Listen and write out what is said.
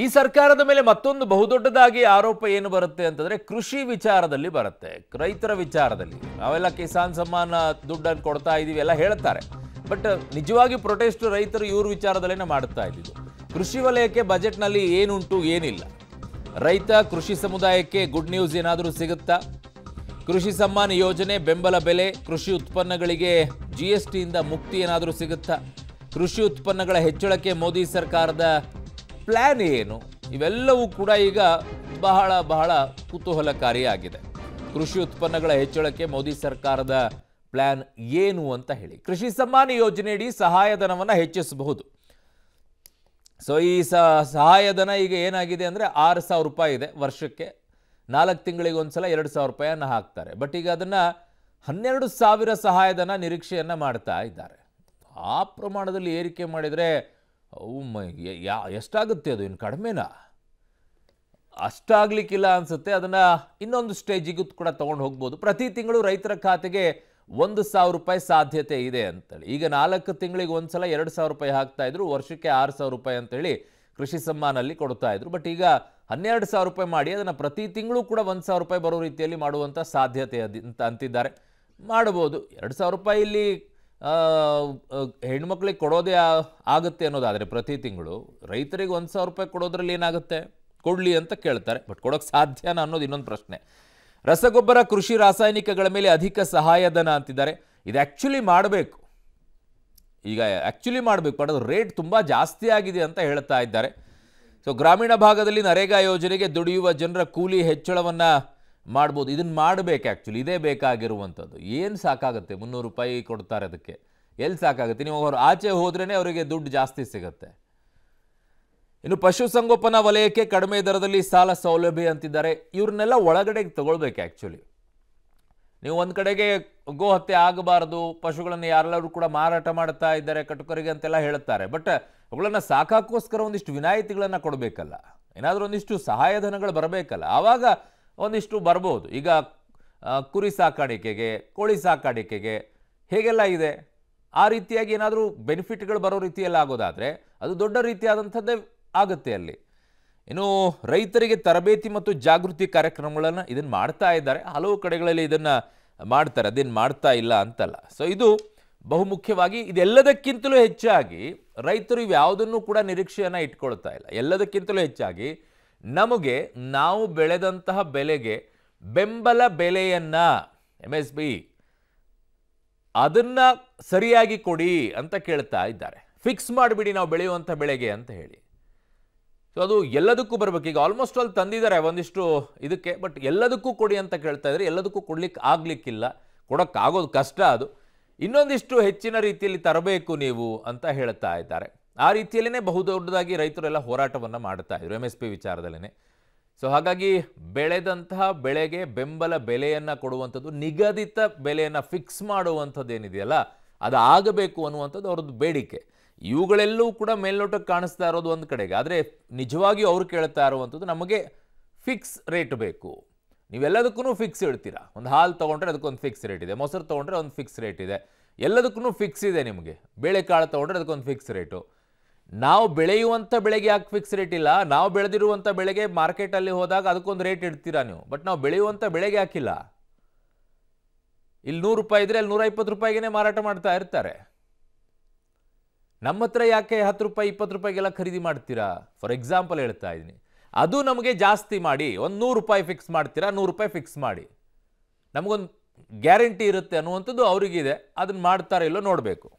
ಈ ಸರ್ಕಾರದ ಮೇಲೆ ಮತ್ತೊಂದು ಬಹುದೊಡ್ಡದಾಗಿ ಆರೋಪ ಏನು ಬರುತ್ತೆ ಅಂತಂದರೆ ಕೃಷಿ ವಿಚಾರದಲ್ಲಿ ಬರುತ್ತೆ ರೈತರ ವಿಚಾರದಲ್ಲಿ ನಾವೆಲ್ಲ ಕಿಸಾನ್ ಸಮ್ಮಾನ ದುಡ್ಡನ್ನು ಕೊಡ್ತಾ ಇದ್ದೀವಿ ಎಲ್ಲ ಹೇಳ್ತಾರೆ ಬಟ್ ನಿಜವಾಗಿ ಪ್ರೊಟೆಸ್ಟ್ ರೈತರು ಇವ್ರ ವಿಚಾರದಲ್ಲೇ ಮಾಡ್ತಾ ಇದ್ದಿದ್ದು ಕೃಷಿ ವಲಯಕ್ಕೆ ಬಜೆಟ್ನಲ್ಲಿ ಏನುಂಟು ಏನಿಲ್ಲ ರೈತ ಕೃಷಿ ಸಮುದಾಯಕ್ಕೆ ಗುಡ್ ನ್ಯೂಸ್ ಏನಾದರೂ ಸಿಗುತ್ತಾ ಕೃಷಿ ಸಮ್ಮಾನ ಯೋಜನೆ ಬೆಂಬಲ ಬೆಲೆ ಕೃಷಿ ಉತ್ಪನ್ನಗಳಿಗೆ ಜಿ ಎಸ್ ಟಿಯಿಂದ ಮುಕ್ತಿ ಏನಾದರೂ ಸಿಗುತ್ತಾ ಕೃಷಿ ಉತ್ಪನ್ನಗಳ ಹೆಚ್ಚಳಕ್ಕೆ ಮೋದಿ ಸರ್ಕಾರದ ಪ್ಲ್ಯಾನ್ ಏನು ಇವೆಲ್ಲವೂ ಕೂಡ ಈಗ ಬಹಳ ಬಹಳ ಕುತೂಹಲಕಾರಿಯಾಗಿದೆ ಕೃಷಿ ಉತ್ಪನ್ನಗಳ ಹೆಚ್ಚಳಕ್ಕೆ ಮೋದಿ ಸರ್ಕಾರದ ಪ್ಲ್ಯಾನ್ ಏನು ಅಂತ ಹೇಳಿ ಕೃಷಿ ಸಮ್ಮಾನ ಯೋಜನೆಯಡಿ ಸಹಾಯಧನವನ್ನು ಹೆಚ್ಚಿಸಬಹುದು ಸೊ ಈ ಸಹಾಯಧನ ಈಗ ಏನಾಗಿದೆ ಅಂದರೆ ಆರು ಸಾವಿರ ರೂಪಾಯಿ ಇದೆ ವರ್ಷಕ್ಕೆ ನಾಲ್ಕು ತಿಂಗಳಿಗೆ ಒಂದು ಸಲ ಎರಡು ಸಾವಿರ ರೂಪಾಯಿಯನ್ನು ಹಾಕ್ತಾರೆ ಬಟ್ ಈಗ ಅದನ್ನು ಹನ್ನೆರಡು ಸಾವಿರ ಸಹಾಯಧನ ನಿರೀಕ್ಷೆಯನ್ನು ಮಾಡ್ತಾ ಇದ್ದಾರೆ ಆ ಪ್ರಮಾಣದಲ್ಲಿ ಏರಿಕೆ ಮಾಡಿದರೆ ಯಾ ಎಷ್ಟಾಗುತ್ತೆ ಅದು ಇನ್ನು ಕಡಿಮೆನಾ ಅಷ್ಟಾಗಲಿಕ್ಕಿಲ್ಲ ಅನಿಸುತ್ತೆ ಅದನ್ನು ಇನ್ನೊಂದು ಸ್ಟೇಜಿಗೂ ಕೂಡ ತೊಗೊಂಡು ಹೋಗ್ಬೋದು ಪ್ರತಿ ತಿಂಗಳು ರೈತರ ಖಾತೆಗೆ ಒಂದು ಸಾವಿರ ರೂಪಾಯಿ ಸಾಧ್ಯತೆ ಇದೆ ಅಂತೇಳಿ ಈಗ ನಾಲ್ಕು ತಿಂಗಳಿಗೆ ಒಂದು ಸಲ ಎರಡು ಸಾವಿರ ರೂಪಾಯಿ ಹಾಕ್ತಾಯಿದ್ರು ವರ್ಷಕ್ಕೆ ಆರು ಸಾವಿರ ರೂಪಾಯಿ ಅಂತೇಳಿ ಕೃಷಿ ಸಮ್ಮಾನಲ್ಲಿ ಕೊಡ್ತಾ ಇದ್ರು ಬಟ್ ಈಗ ಹನ್ನೆರಡು ಸಾವಿರ ರೂಪಾಯಿ ಮಾಡಿ ಅದನ್ನು ಪ್ರತಿ ತಿಂಗಳು ಕೂಡ ಒಂದು ಸಾವಿರ ರೂಪಾಯಿ ಬರೋ ರೀತಿಯಲ್ಲಿ ಮಾಡುವಂಥ ಸಾಧ್ಯತೆ ಅಂತ ಅಂತಿದ್ದಾರೆ ಮಾಡ್ಬೋದು ಎರಡು ಸಾವಿರ ರೂಪಾಯಿ ಇಲ್ಲಿ ಹೆಣ್ಮಕ್ಳಿಗೆ ಕೊಡೋದೇ ಆಗುತ್ತೆ ಅನ್ನೋದಾದರೆ ಪ್ರತಿ ತಿಂಗಳು ರೈತರಿಗೆ ಒಂದು ಸಾವಿರ ರೂಪಾಯಿ ಕೊಡೋದ್ರಲ್ಲಿ ಏನಾಗುತ್ತೆ ಕೊಡಲಿ ಅಂತ ಕೇಳ್ತಾರೆ ಬಟ್ ಕೊಡೋಕ್ಕೆ ಸಾಧ್ಯನಾ ಅನ್ನೋದು ಇನ್ನೊಂದು ಪ್ರಶ್ನೆ ರಸಗೊಬ್ಬರ ಕೃಷಿ ರಾಸಾಯನಿಕಗಳ ಮೇಲೆ ಅಧಿಕ ಸಹಾಯಧನ ಅಂತಿದ್ದಾರೆ ಇದು ಆ್ಯಕ್ಚುಲಿ ಮಾಡಬೇಕು ಈಗ ಆ್ಯಕ್ಚುಲಿ ಮಾಡಬೇಕು ಬಟ್ ಅದು ರೇಟ್ ತುಂಬ ಜಾಸ್ತಿ ಆಗಿದೆ ಅಂತ ಹೇಳ್ತಾ ಇದ್ದಾರೆ ಸೊ ಗ್ರಾಮೀಣ ಭಾಗದಲ್ಲಿ ನರೇಗಾ ಯೋಜನೆಗೆ ದುಡಿಯುವ ಜನರ ಕೂಲಿ ಹೆಚ್ಚಳವನ್ನು ಮಾಡ್ಬೋದು ಇದನ್ನು ಮಾಡಬೇಕು ಆ್ಯಕ್ಚುಲಿ ಇದೇ ಬೇಕಾಗಿರುವಂಥದ್ದು ಏನು ಸಾಕಾಗುತ್ತೆ ಮುನ್ನೂರು ರೂಪಾಯಿ ಕೊಡ್ತಾರೆ ಅದಕ್ಕೆ ಎಲ್ಲಿ ಸಾಕಾಗುತ್ತೆ ನೀವು ಅವರು ಆಚೆ ಹೋದ್ರೇ ಅವರಿಗೆ ದುಡ್ಡು ಜಾಸ್ತಿ ಸಿಗುತ್ತೆ ಇನ್ನು ಪಶುಸಂಗೋಪನಾ ವಲಯಕ್ಕೆ ಕಡಿಮೆ ದರದಲ್ಲಿ ಸಾಲ ಸೌಲಭ್ಯ ಅಂತಿದ್ದಾರೆ ಇವ್ರನ್ನೆಲ್ಲ ಒಳಗಡೆಗೆ ತಗೊಳ್ಬೇಕು ಆ್ಯಕ್ಚುಲಿ ನೀವು ಒಂದು ಕಡೆಗೆ ಗೋಹತ್ಯೆ ಆಗಬಾರ್ದು ಪಶುಗಳನ್ನು ಯಾರೆಲ್ಲರೂ ಕೂಡ ಮಾರಾಟ ಮಾಡ್ತಾ ಇದ್ದಾರೆ ಕಟುಕರಿಗೆ ಅಂತೆಲ್ಲ ಹೇಳ್ತಾರೆ ಬಟ್ ಅವುಗಳನ್ನು ಸಾಕಾಕೋಸ್ಕರ ಒಂದಿಷ್ಟು ವಿನಾಯಿತಿಗಳನ್ನು ಕೊಡಬೇಕಲ್ಲ ಏನಾದರೂ ಒಂದಿಷ್ಟು ಸಹಾಯಧನಗಳು ಬರಬೇಕಲ್ಲ ಆವಾಗ ಒಂದಿಷ್ಟು ಬರ್ಬೋದು ಈಗ ಕುರಿ ಸಾಕಾಣಿಕೆಗೆ ಕೋಳಿ ಸಾಕಾಣಿಕೆಗೆ ಹೇಗೆಲ್ಲ ಇದೆ ಆ ರೀತಿಯಾಗಿ ಏನಾದರೂ ಬೆನಿಫಿಟ್ಗಳು ಬರೋ ರೀತಿಯಲ್ಲಿ ಆಗೋದಾದರೆ ಅದು ದೊಡ್ಡ ರೀತಿಯಾದಂಥದ್ದೇ ಆಗುತ್ತೆ ಅಲ್ಲಿ ಇನ್ನು ರೈತರಿಗೆ ತರಬೇತಿ ಮತ್ತು ಜಾಗೃತಿ ಕಾರ್ಯಕ್ರಮಗಳನ್ನು ಇದನ್ನು ಮಾಡ್ತಾ ಇದ್ದಾರೆ ಹಲವು ಕಡೆಗಳಲ್ಲಿ ಇದನ್ನು ಮಾಡ್ತಾರೆ ಅದೇನು ಮಾಡ್ತಾ ಇಲ್ಲ ಅಂತಲ್ಲ ಸೊ ಇದು ಬಹುಮುಖ್ಯವಾಗಿ ಇದೆಲ್ಲದಕ್ಕಿಂತಲೂ ಹೆಚ್ಚಾಗಿ ರೈತರು ಇವ್ಯಾವುದನ್ನು ಕೂಡ ನಿರೀಕ್ಷೆಯನ್ನು ಇಟ್ಕೊಳ್ತಾ ಇಲ್ಲ ಎಲ್ಲದಕ್ಕಿಂತಲೂ ಹೆಚ್ಚಾಗಿ ನಮಗೆ ನಾವು ಬೆಳೆದಂತಹ ಬೆಲೆಗೆ ಬೆಂಬಲ ಬೆಲೆಯನ್ನು ಎಮ್ ಎಸ್ ಬಿ ಅದನ್ನು ಸರಿಯಾಗಿ ಕೊಡಿ ಅಂತ ಕೇಳ್ತಾ ಇದ್ದಾರೆ ಫಿಕ್ಸ್ ಮಾಡಿಬಿಡಿ ನಾವು ಬೆಳೆಯುವಂಥ ಬೆಳೆಗೆ ಅಂತ ಹೇಳಿ ಸೊ ಅದು ಎಲ್ಲದಕ್ಕೂ ಬರಬೇಕು ಈಗ ಆಲ್ಮೋಸ್ಟ್ ಅಲ್ಲಿ ತಂದಿದ್ದಾರೆ ಒಂದಿಷ್ಟು ಇದಕ್ಕೆ ಬಟ್ ಎಲ್ಲದಕ್ಕೂ ಕೊಡಿ ಅಂತ ಕೇಳ್ತಾ ಇದ್ದಾರೆ ಎಲ್ಲದಕ್ಕೂ ಕೊಡ್ಲಿಕ್ಕೆ ಆಗಲಿಕ್ಕಿಲ್ಲ ಕೊಡೋಕ್ಕಾಗೋದು ಕಷ್ಟ ಅದು ಇನ್ನೊಂದಿಷ್ಟು ಹೆಚ್ಚಿನ ರೀತಿಯಲ್ಲಿ ತರಬೇಕು ನೀವು ಅಂತ ಹೇಳ್ತಾ ಇದ್ದಾರೆ ಆ ರೀತಿಯಲ್ಲೇ ಬಹುದೊಡ್ಡದಾಗಿ ರೈತರೆಲ್ಲ ಹೋರಾಟವನ್ನು ಮಾಡ್ತಾ ಇದ್ರು ಎಮ್ ಎಸ್ ಪಿ ವಿಚಾರದಲ್ಲೇ ಸೊ ಹಾಗಾಗಿ ಬೆಳೆದಂತಹ ಬೆಳೆಗೆ ಬೆಂಬಲ ಬೆಲೆಯನ್ನು ಕೊಡುವಂಥದ್ದು ನಿಗದಿತ ಬೆಲೆಯನ್ನು ಫಿಕ್ಸ್ ಏನಿದೆಯಲ್ಲ ಅದು ಆಗಬೇಕು ಅನ್ನುವಂಥದ್ದು ಅವ್ರದ್ದು ಬೇಡಿಕೆ ಇವುಗಳೆಲ್ಲೂ ಕೂಡ ಮೇಲ್ನೋಟಕ್ಕೆ ಕಾಣಿಸ್ತಾ ಇರೋದು ಒಂದು ಕಡೆಗೆ ಆದರೆ ನಿಜವಾಗಿಯೂ ಅವ್ರು ಕೇಳ್ತಾ ಇರುವಂಥದ್ದು ನಮಗೆ ಫಿಕ್ಸ್ ರೇಟ್ ಬೇಕು ನೀವೆಲ್ಲದಕ್ಕೂ ಫಿಕ್ಸ್ ಇಡ್ತೀರಾ ಒಂದು ಹಾಲು ತೊಗೊಂಡ್ರೆ ಅದಕ್ಕೊಂದು ಫಿಕ್ಸ್ ರೇಟ್ ಇದೆ ಮೊಸರು ತೊಗೊಂಡ್ರೆ ಒಂದು ಫಿಕ್ಸ್ ರೇಟ್ ಇದೆ ಎಲ್ಲದಕ್ಕೂ ಫಿಕ್ಸ್ ಇದೆ ನಿಮಗೆ ಬೇಳೆಕಾಳು ತೊಗೊಂಡ್ರೆ ಅದಕ್ಕೊಂದು ಫಿಕ್ಸ್ ರೇಟು ನಾವು ಬೆಳೆಯುವಂಥ ಬೆಳೆಗೆ ಯಾಕೆ ಫಿಕ್ಸ್ ರೇಟ್ ಇಲ್ಲ ನಾವು ಬೆಳೆದಿರುವಂಥ ಬೆಳೆಗೆ ಮಾರ್ಕೆಟಲ್ಲಿ ಹೋದಾಗ ಅದಕ್ಕೊಂದು ರೇಟ್ ಇಡ್ತೀರಾ ನೀವು ಬಟ್ ನಾವು ಬೆಳೆಯುವಂಥ ಬೆಳೆಗೆ ಹಾಕಿಲ್ಲ ಇಲ್ಲಿ ನೂರು ರೂಪಾಯಿ ಇದ್ರೆ ಅಲ್ಲಿ ನೂರ ಇಪ್ಪತ್ತು ರೂಪಾಯಿಗೇನೆ ಮಾರಾಟ ಮಾಡ್ತಾ ಇರ್ತಾರೆ ನಮ್ಮ ಹತ್ರ ಯಾಕೆ ಹತ್ತು ರೂಪಾಯಿ ಇಪ್ಪತ್ತು ರೂಪಾಯಿಗೆಲ್ಲ ಖರೀದಿ ಮಾಡ್ತೀರಾ ಫಾರ್ ಎಕ್ಸಾಂಪಲ್ ಹೇಳ್ತಾ ಇದ್ದೀನಿ ಅದು ನಮಗೆ ಜಾಸ್ತಿ ಮಾಡಿ ಒಂದು ನೂರು ರೂಪಾಯಿ ಫಿಕ್ಸ್ ಮಾಡ್ತೀರಾ ನೂರು ರೂಪಾಯಿ ಫಿಕ್ಸ್ ಮಾಡಿ ನಮಗೊಂದು ಗ್ಯಾರಂಟಿ ಇರುತ್ತೆ ಅನ್ನುವಂಥದ್ದು ಅವರಿಗಿದೆ ಅದನ್ನು ಮಾಡ್ತಾರೋ ಇಲ್ಲೋ ನೋಡಬೇಕು